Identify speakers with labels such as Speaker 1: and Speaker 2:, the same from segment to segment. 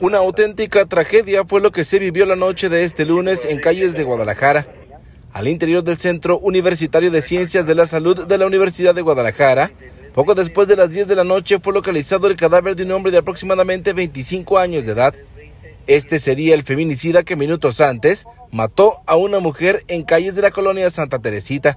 Speaker 1: Una auténtica tragedia fue lo que se vivió la noche de este lunes en calles de Guadalajara. Al interior del Centro Universitario de Ciencias de la Salud de la Universidad de Guadalajara, poco después de las 10 de la noche fue localizado el cadáver de un hombre de aproximadamente 25 años de edad. Este sería el feminicida que minutos antes mató a una mujer en calles de la colonia Santa Teresita.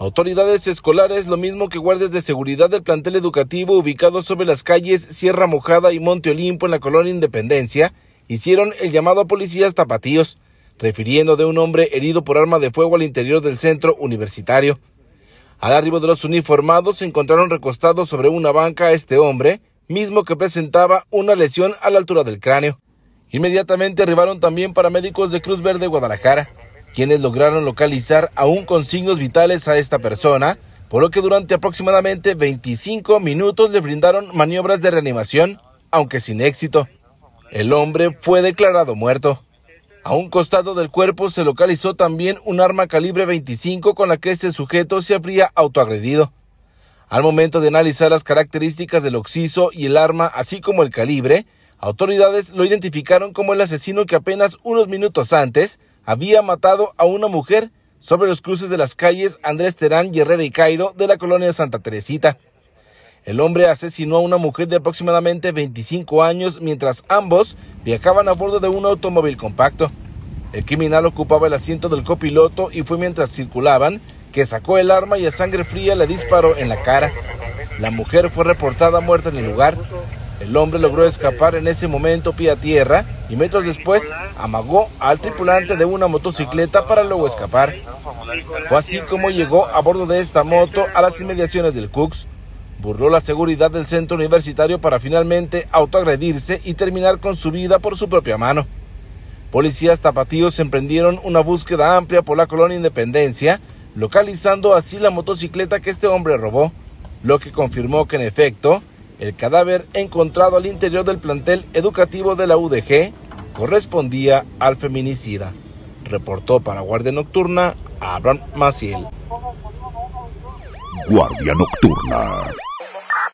Speaker 1: Autoridades escolares, lo mismo que guardias de seguridad del plantel educativo ubicado sobre las calles Sierra Mojada y Monte Olimpo en la colonia Independencia, hicieron el llamado a policías tapatíos, refiriendo de un hombre herido por arma de fuego al interior del centro universitario. Al arribo de los uniformados se encontraron recostados sobre una banca a este hombre, mismo que presentaba una lesión a la altura del cráneo. Inmediatamente arribaron también paramédicos de Cruz Verde Guadalajara, quienes lograron localizar aún con signos vitales a esta persona, por lo que durante aproximadamente 25 minutos le brindaron maniobras de reanimación, aunque sin éxito. El hombre fue declarado muerto. A un costado del cuerpo se localizó también un arma calibre 25 con la que este sujeto se habría autoagredido. Al momento de analizar las características del occiso y el arma, así como el calibre, Autoridades lo identificaron como el asesino que apenas unos minutos antes había matado a una mujer sobre los cruces de las calles Andrés Terán, Herrera y Cairo de la colonia Santa Teresita. El hombre asesinó a una mujer de aproximadamente 25 años mientras ambos viajaban a bordo de un automóvil compacto. El criminal ocupaba el asiento del copiloto y fue mientras circulaban que sacó el arma y a sangre fría le disparó en la cara. La mujer fue reportada muerta en el lugar. El hombre logró escapar en ese momento pie a tierra y metros después amagó al tripulante de una motocicleta para luego escapar. Fue así como llegó a bordo de esta moto a las inmediaciones del Cooks. Burló la seguridad del centro universitario para finalmente autoagredirse y terminar con su vida por su propia mano. Policías tapatíos emprendieron una búsqueda amplia por la colonia Independencia, localizando así la motocicleta que este hombre robó, lo que confirmó que en efecto el cadáver encontrado al interior del plantel educativo de la UDG correspondía al feminicida, reportó para Guardia Nocturna Abraham Maciel. Guardia Nocturna.